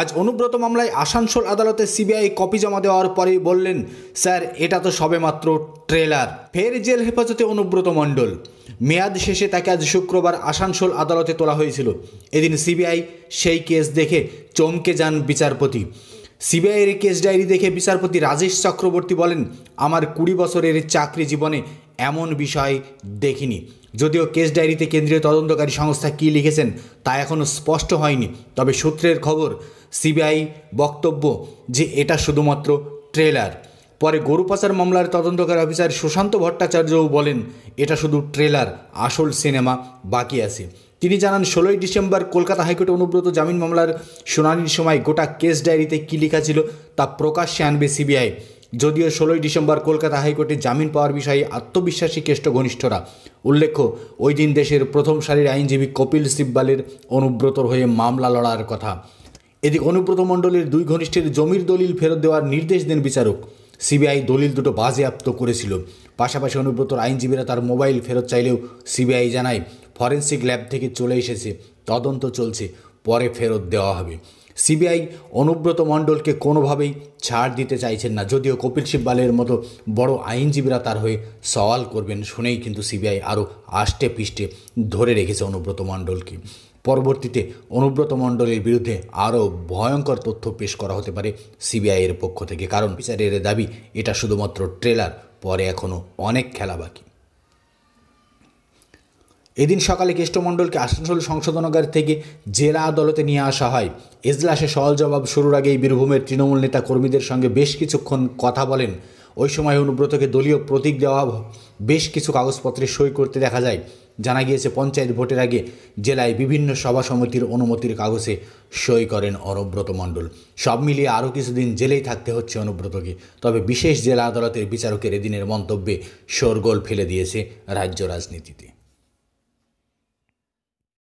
আজ অনুব্রত মামলায় আসানসোল আদালতে সিবিআই কপি জমা দেওয়ার পরেই বললেন স্যার এটা তো সবেমাত্র ট্রেলার ফের জেল হেফাজতে অনুব্রত মণ্ডল মেয়াদ শেষে তাকে আজ শুক্রবার আসানসোল আদালতে তোলা হয়েছিল এদিন সিবিআই সেই কেস দেখে চমকে যান বিচারপতি সিবিআইয়ের কেস ডায়েরি দেখে বিচারপতি রাজেশ চক্রবর্তী বলেন আমার কুড়ি বছরের চাকরি জীবনে এমন বিষয় দেখিনি যদিও কেস ডায়েরিতে কেন্দ্রীয় তদন্তকারী সংস্থা কী লিখেছেন তা এখনও স্পষ্ট হয়নি তবে সূত্রের খবর সিবিআই বক্তব্য যে এটা শুধুমাত্র ট্রেলার পরে গরু পাচার মামলার তদন্তকারী অফিসার সুশান্ত ভট্টাচার্যও বলেন এটা শুধু ট্রেলার আসল সিনেমা বাকি আছে তিনি জানান ষোলোই ডিসেম্বর কলকাতা হাইকোর্টে অনুব্রত জামিন মামলার শুনানির সময় গোটা কেস ডায়েরিতে কী লেখা ছিল তা প্রকাশ্যে আনবে সিবিআই যদিও ষোলোই ডিসেম্বর কলকাতা হাইকোর্টে জামিন পাওয়ার বিষয়ে আত্মবিশ্বাসী কেষ্ট ঘনিষ্ঠরা উল্লেখ্য ওই দিন দেশের প্রথম সারির আইনজীবী কপিল সিব্বালের অনুব্রতর হয়ে মামলা লড়ার কথা এদিকে অনুব্রত মণ্ডলের দুই ঘনিষ্ঠের জমির দলিল ফেরত দেওয়ার নির্দেশ দেন বিচারক সিবিআই দলিল দুটো বাজেয়াপ্ত করেছিল পাশাপাশি অনুব্রতর আইনজীবীরা তার মোবাইল ফেরত চাইলেও সিবিআই জানায় ফরেন্সিক ল্যাব থেকে চলে এসেছে তদন্ত চলছে পরে ফেরত দেওয়া হবে সিবিআই অনুব্রত মণ্ডলকে কোনোভাবেই ছাড় দিতে চাইছেন না যদিও কপিল সিব্বালের মতো বড় আইনজীবীরা তার হয়ে সওয়াল করবেন শুনেই কিন্তু সিবিআই আরও আষ্টে পিষ্টে ধরে রেখেছে অনুব্রত মণ্ডলকে পরবর্তীতে অনুব্রত মণ্ডলের বিরুদ্ধে আরও ভয়ঙ্কর তথ্য পেশ করা হতে পারে সিবিআইয়ের পক্ষ থেকে কারণ বিচারের দাবি এটা শুধুমাত্র ট্রেলার পরে এখনও অনেক খেলা বাকি এদিন সকালে কেষ্টমণ্ডলকে আসানসোল সংশোধনাগার থেকে জেলা আদালতে নিয়ে আসা হয় এজলাসে সহজ জবাব শুরুর আগেই বীরভূমের তৃণমূল নেতা কর্মীদের সঙ্গে বেশ কিছুক্ষণ কথা বলেন ওই সময় অনুব্রতকে দলীয় প্রতীক দেওয়া বেশ কিছু কাগজপত্রে সই করতে দেখা যায় জানা গিয়েছে পঞ্চায়েত ভোটের আগে জেলায় বিভিন্ন সভা সমিতির অনুমতির কাগজে সই করেন অনুব্রত মণ্ডল সব মিলিয়ে আরও কিছুদিন জেলেই থাকতে হচ্ছে অনুব্রতকে তবে বিশেষ জেলা আদালতের বিচারকের এদিনের মন্তব্যে শোরগোল ফেলে দিয়েছে রাজ্য রাজনীতিতে